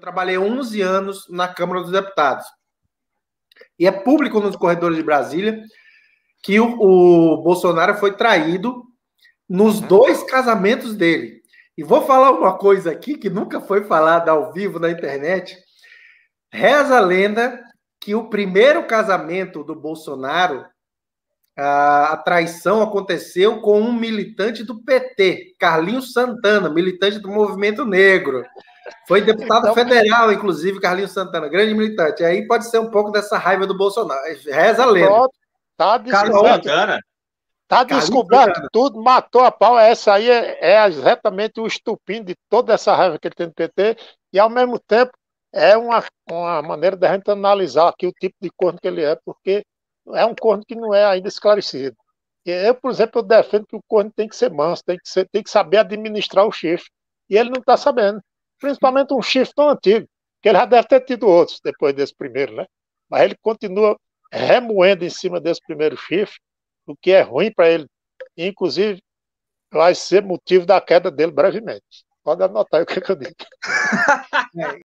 trabalhei 11 anos na Câmara dos Deputados. E é público nos corredores de Brasília que o, o Bolsonaro foi traído nos uhum. dois casamentos dele. E vou falar uma coisa aqui que nunca foi falada ao vivo na internet. Reza a lenda que o primeiro casamento do Bolsonaro, a, traição aconteceu com um militante do PT, Carlinhos Santana, militante do Movimento Negro. Foi deputado então, federal, inclusive, Carlinhos Santana, grande militante. Aí pode ser um pouco dessa raiva do Bolsonaro. Reza a lenda. Tá Santana. Tá descoberto tudo, matou a pau. Essa aí é, é exatamente o estupim de toda essa raiva que ele tem no PT, e ao mesmo tempo é uma, uma maneira da gente analisar aqui o tipo de corno que ele é, porque é um corno que não é ainda esclarecido. Eu, por exemplo, eu defendo que o corno tem que ser manso, tem que, ser, tem que saber administrar o chifre, e ele não está sabendo principalmente um chifre tão antigo, que ele já deve ter tido outros depois desse primeiro, né? Mas ele continua remoendo em cima desse primeiro chifre, o que é ruim para ele. Inclusive, vai ser motivo da queda dele brevemente. Pode anotar o é que eu digo.